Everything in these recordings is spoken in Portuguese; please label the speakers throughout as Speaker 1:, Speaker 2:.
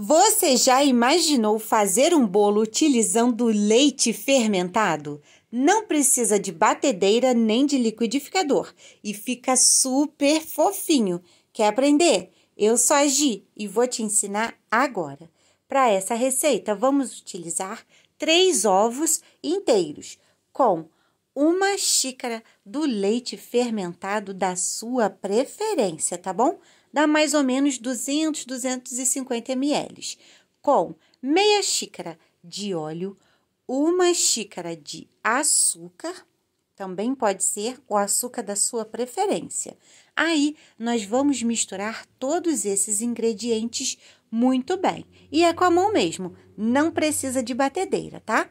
Speaker 1: Você já imaginou fazer um bolo utilizando leite fermentado? Não precisa de batedeira nem de liquidificador e fica super fofinho. Quer aprender? Eu sou a Gi e vou te ensinar agora. Para essa receita, vamos utilizar três ovos inteiros com uma xícara do leite fermentado da sua preferência, tá bom? dá mais ou menos 200, 250 ml, com meia xícara de óleo, uma xícara de açúcar, também pode ser o açúcar da sua preferência. Aí nós vamos misturar todos esses ingredientes muito bem. E é com a mão mesmo, não precisa de batedeira, tá?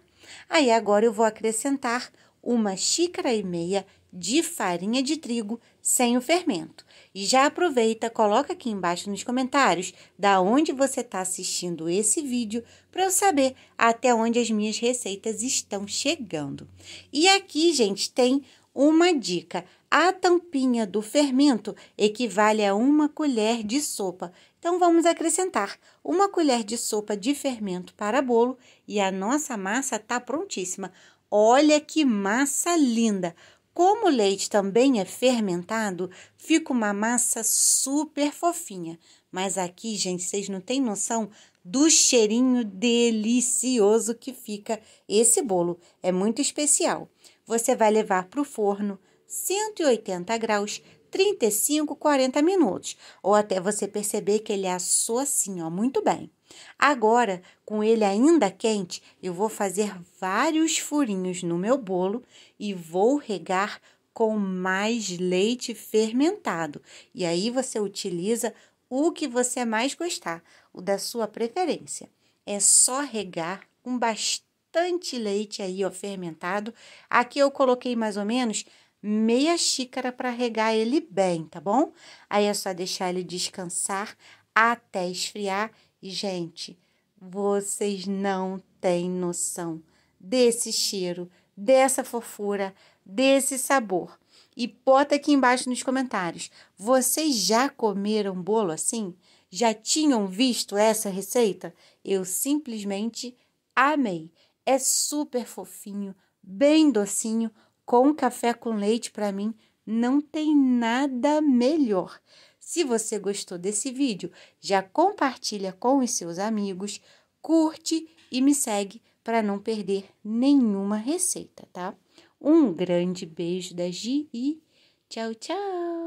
Speaker 1: Aí agora eu vou acrescentar uma xícara e meia de farinha de trigo sem o fermento. E já aproveita, coloca aqui embaixo nos comentários da onde você está assistindo esse vídeo para eu saber até onde as minhas receitas estão chegando. E aqui, gente, tem uma dica. A tampinha do fermento equivale a uma colher de sopa. Então vamos acrescentar uma colher de sopa de fermento para bolo e a nossa massa está prontíssima. Olha que massa linda! Como o leite também é fermentado, fica uma massa super fofinha. Mas aqui, gente, vocês não têm noção do cheirinho delicioso que fica esse bolo. É muito especial. Você vai levar para o forno 180 graus 35, 40 minutos, ou até você perceber que ele assou é assim, ó, muito bem. Agora, com ele ainda quente, eu vou fazer vários furinhos no meu bolo e vou regar com mais leite fermentado. E aí você utiliza o que você mais gostar, o da sua preferência. É só regar com bastante leite aí, ó, fermentado. Aqui eu coloquei mais ou menos meia xícara para regar ele bem, tá bom? Aí é só deixar ele descansar até esfriar. E, gente, vocês não têm noção desse cheiro, dessa fofura, desse sabor. E bota aqui embaixo nos comentários: vocês já comeram bolo assim? Já tinham visto essa receita? Eu simplesmente amei. É super fofinho, bem docinho com café com leite para mim não tem nada melhor. Se você gostou desse vídeo, já compartilha com os seus amigos, curte e me segue para não perder nenhuma receita, tá? Um grande beijo da Gi e tchau, tchau!